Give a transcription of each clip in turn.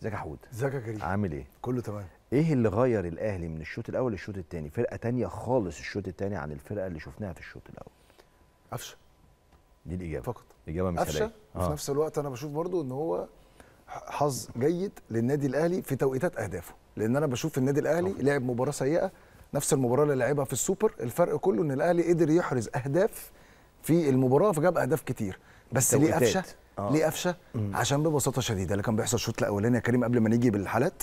ازيك زكي حود يا كريم عامل ايه؟ كله تمام ايه اللي غير الاهلي من الشوط الاول للشوط الثاني؟ فرقه ثانيه خالص الشوط الثاني عن الفرقه اللي شفناها في الشوط الاول. قفشه دي الاجابه فقط اجابه مثاليه قفشه آه. في نفس الوقت انا بشوف برضو ان هو حظ جيد للنادي الاهلي في توقيتات اهدافه لان انا بشوف النادي الاهلي طبعا. لعب مباراه سيئه نفس المباراه اللي لعبها في السوبر الفرق كله ان الاهلي قدر يحرز اهداف في المباراه فجاب اهداف كتير بس ليه قفشه آه. ليه قفشه عشان ببساطه شديده اللي كان بيحصل الشوط الاولاني يا كريم قبل ما نيجي بالحالات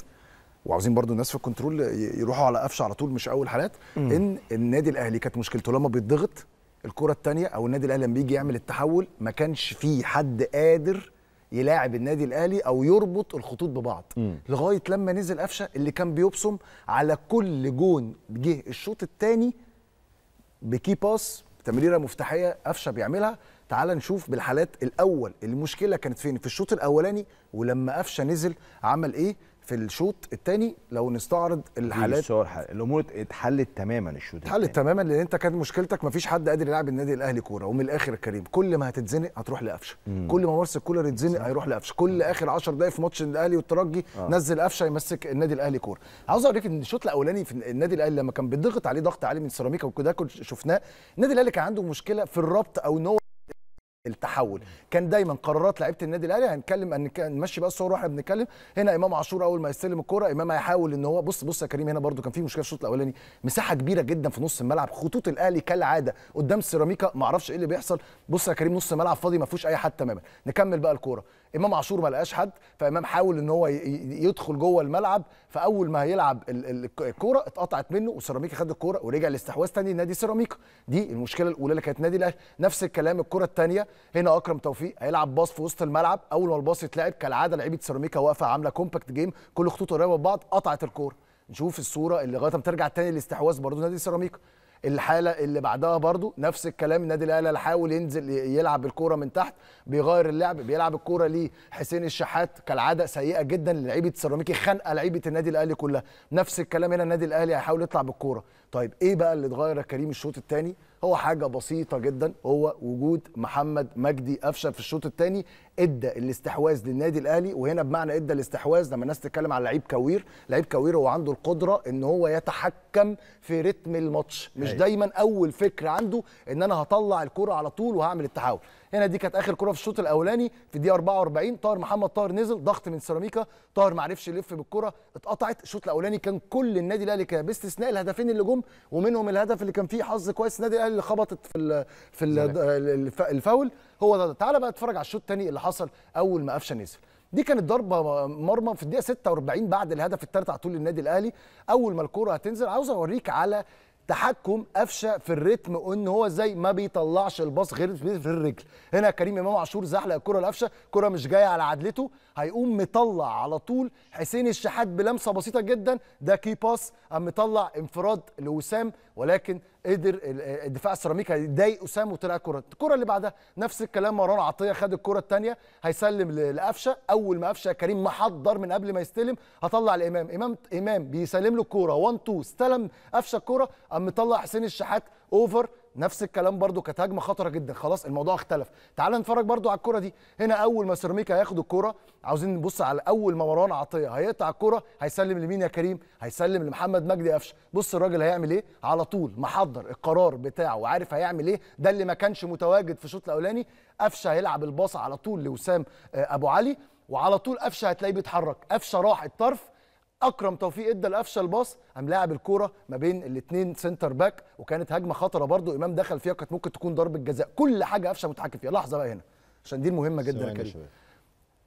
وعاوزين برضو الناس في الكنترول يروحوا على قفشه على طول مش اول حالات مم. ان النادي الاهلي كانت مشكلته لما بيتضغط الكره الثانيه او النادي الاهلي لما بيجي يعمل التحول ما كانش في حد قادر يلاعب النادي الاهلي او يربط الخطوط ببعض مم. لغايه لما نزل قفشه اللي كان بيبصم على كل جون جه الشوط الثاني بكي باس تمريره مفتاحيه قفشه بيعملها تعال نشوف بالحالات الاول المشكله كانت فين في الشوط الاولاني ولما قفشه نزل عمل ايه في الشوط الثاني لو نستعرض الحالات الامور اتحلت تماما الشوط اتحلت تماما لان انت كانت مشكلتك مفيش حد قادر يلعب النادي الاهلي كوره ومن الاخر يا كريم كل ما هتتزنق هتروح لقفشه كل ما مارس الكولر يتزنق هيروح لقفشه كل مم. اخر 10 دقائق في ماتش الاهلي والترجي آه. نزل قفشه يمسك النادي الاهلي كوره عاوز اوريك ان الشوط الاولاني في النادي الاهلي لما كان بيضغط عليه ضغط عالي من سيراميكا وكده شفناه النادي الاهلي كان عنده مشكله في الربط او ان التحول كان دايما قرارات لعيبه النادي الاهلي هنتكلم ان نمشي بقى الصور واحنا بنتكلم هنا امام عاشور اول ما يستلم الكره امام هيحاول ان هو بص بص يا كريم هنا برده كان في مشكله في الشوط الاولاني مساحه كبيره جدا في نص الملعب خطوط الاهلي كالعاده قدام سيراميكا ما اعرفش ايه اللي بيحصل بص يا كريم نص الملعب فاضي ما فيهوش اي حد تماما نكمل بقى الكوره امام عاشور ما لقاش حد فامام حاول ان هو يدخل جوه الملعب فاول ما هيلعب الكوره اتقطعت منه وسيراميكا خد الكوره ورجع الاستحواذ تاني لنادي سيراميكا دي المشكله الاولى اللي كانت نادي الاهلي نفس الكلام الكوره الثانيه هنا اكرم توفيق هيلعب باص في وسط الملعب اول ما الباص يتلعب كالعاده لعيبه سيراميكا واقفه عامله كومباكت جيم كل خطوط قريبه من بعض قطعت الكوره نشوف الصوره اللي لغايه ما ترجع تاني للاستحواذ برضه نادي سيراميكا الحاله اللي بعدها برضو نفس الكلام النادي الاهلي حاول ينزل يلعب الكوره من تحت بيغير اللعب بيلعب الكوره ليه حسين الشحات كالعاده سيئه جدا لعيبه سيراميكي خانقه لعيبه النادي الاهلي كلها نفس الكلام هنا النادي الاهلي هيحاول يطلع بالكوره طيب ايه بقى اللي اتغير يا كريم الشوط الثاني هو حاجه بسيطه جدا هو وجود محمد مجدي قفشه في الشوط الثاني ادى الاستحواذ للنادي الاهلي وهنا بمعنى ادى الاستحواذ لما الناس تتكلم على لعيب كوير لعيب كوير هو عنده القدره ان هو يتحكم في رتم الماتش مش أيوة. دايما اول فكره عنده ان انا هطلع الكره على طول وهعمل التحول هنا دي كانت اخر كره في الشوط الاولاني في الدقيقه 44 طاهر محمد طاهر نزل ضغط من سيراميكا طاهر ما عرفش يلف بالكره اتقطعت الشوط الاولاني كان كل النادي الاهلي كان باستثناء الهدفين اللي جم ومنهم الهدف اللي كان فيه حظ كويس النادي الاهلي اللي خبطت في في الفاول هو ده, ده. تعالى بقى اتفرج على الشوط الثاني اللي حصل اول ما قفشه نزل دي كانت ضربه مرمى في الدقيقه 46 بعد الهدف الثالث على طول للنادي الاهلي اول ما الكره هتنزل عاوز اوريك على تحكم قفشه في الريتم وان هو ازاي ما بيطلعش الباص غير في الرجل هنا كريم امام عاشور زحلق الكره لقفشه كره مش جايه على عدلته هيقوم مطلع على طول حسين الشحات بلمسه بسيطه جدا ده كي باس قام مطلع انفراد لوسام ولكن قدر الدفاع السيراميكا يضايق اسام وطلع كره الكره اللي بعدها نفس الكلام مروان عطيه خد الكره الثانيه هيسلم لقفشه اول ما قفشه كريم محضر من قبل ما يستلم هطلع الامام امام امام بيسلم له الكوره 1 2 استلم قفشه الكوره قام مطلع حسين الشحات اوفر نفس الكلام برده كانت هجمه خطره جدا خلاص الموضوع اختلف تعال نتفرج برده على الكره دي هنا اول ما سيراميكا هياخد الكره عاوزين نبص على اول ما مروان عطيه هيقطع الكره هيسلم لمين يا كريم هيسلم لمحمد مجدي قفشه بص الراجل هيعمل ايه على طول محضر القرار بتاعه وعارف هيعمل ايه ده اللي ما كانش متواجد في الشوط الاولاني قفشه هيلعب الباص على طول لوسام آه، ابو علي وعلى طول قفشه هتلاقيه بيتحرك قفشه راح الطرف اكرم توفيق ادى لقفشه الباص قام لاعب الكوره ما بين الاثنين سنتر باك وكانت هجمه خطره برضو امام دخل فيها كانت ممكن تكون ضربه جزاء كل حاجه قفشه متحكم فيها لحظه بقى هنا عشان دي المهمه جدا يا كريم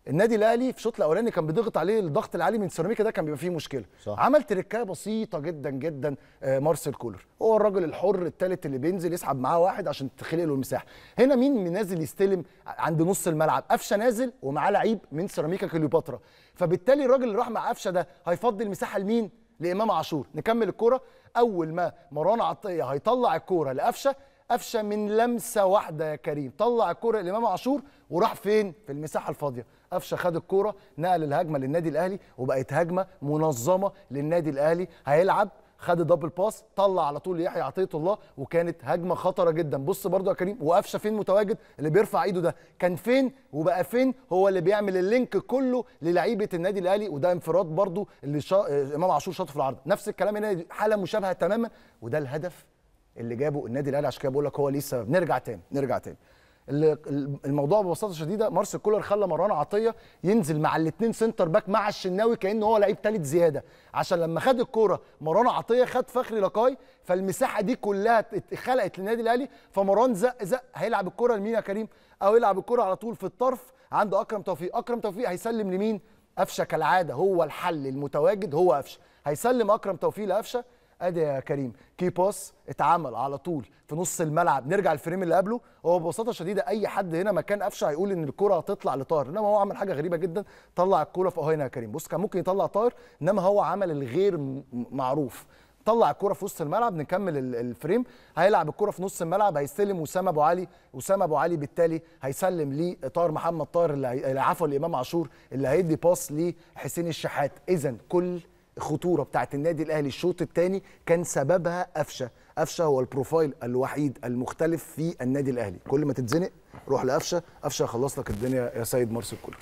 النادي الاهلي في الشوط الاولاني كان بيضغط عليه الضغط العالي من سيراميكا ده كان بيبقى فيه مشكله صح. عمل تركه بسيطه جدا جدا آه، مارسيل كولر هو الراجل الحر الثالث اللي بينزل يسحب معاه واحد عشان تخلق له المساحه هنا مين نازل يستلم عند نص الملعب قفشه نازل ومعاه لعيب من سيراميكا كليوباترا فبالتالي الراجل اللي راح مع قفشه ده هيفضي المساحه لمين لامام عاشور نكمل الكوره اول ما مروان عطيه هيطلع الكوره لقفشه قفشه من لمسه واحده يا كريم طلع الكوره لامام عاشور وراح فين في المساحه الفاضيه قفشه خد الكوره نقل الهجمه للنادي الاهلي وبقت هجمه منظمه للنادي الاهلي هيلعب خد دبل باس طلع على طول يحيى عطيه الله وكانت هجمه خطره جدا بص برده يا كريم وقفشه فين متواجد اللي بيرفع ايده ده كان فين وبقى فين هو اللي بيعمل اللينك كله للعيبه النادي الاهلي وده انفراد برده اللي شا... امام عاشور شاطه في العرض نفس الكلام هنا حاله مشابهه تماما وده الهدف اللي جابه النادي الاهلي عشان كده بقول لك هو ليه السبب نرجع تاني نرجع تاني الموضوع ببساطه شديده مارسيل كولر خلى مروان عطيه ينزل مع الاثنين سنتر باك مع الشناوي كانه هو لعيب ثالث زياده عشان لما خد الكوره مروان عطيه خد فخري لقاي فالمساحه دي كلها اتخلقت للنادي الاهلي فمروان زق زق هيلعب الكوره لمين يا كريم او يلعب الكوره على طول في الطرف عند اكرم توفيق اكرم توفيق هيسلم لمين قفشه كالعاده هو الحل المتواجد هو قفشه هيسلم اكرم توفيق لقفشه ادي يا كريم كي باس اتعمل على طول في نص الملعب نرجع الفريم اللي قبله هو ببساطه شديده اي حد هنا مكان قفشه هيقول ان الكره هتطلع لطاهر انما هو عمل حاجه غريبه جدا طلع الكره في هنا يا كريم بص كان ممكن يطلع طاهر انما هو عمل الغير معروف طلع الكره في وسط الملعب نكمل الفريم هيلعب الكره في نص الملعب هيستلم وسام ابو علي وسام ابو علي بالتالي هيسلم لطاهر محمد طاهر اللي عفوا لامام عاشور اللي هيدي باس لحسين الشحات اذا كل الخطوره بتاعه النادي الاهلي الشوط الثاني كان سببها قفشه قفشه هو البروفايل الوحيد المختلف في النادي الاهلي كل ما تتزنق روح لقفشه قفشه هيخلص لك الدنيا يا سيد مرسي الكل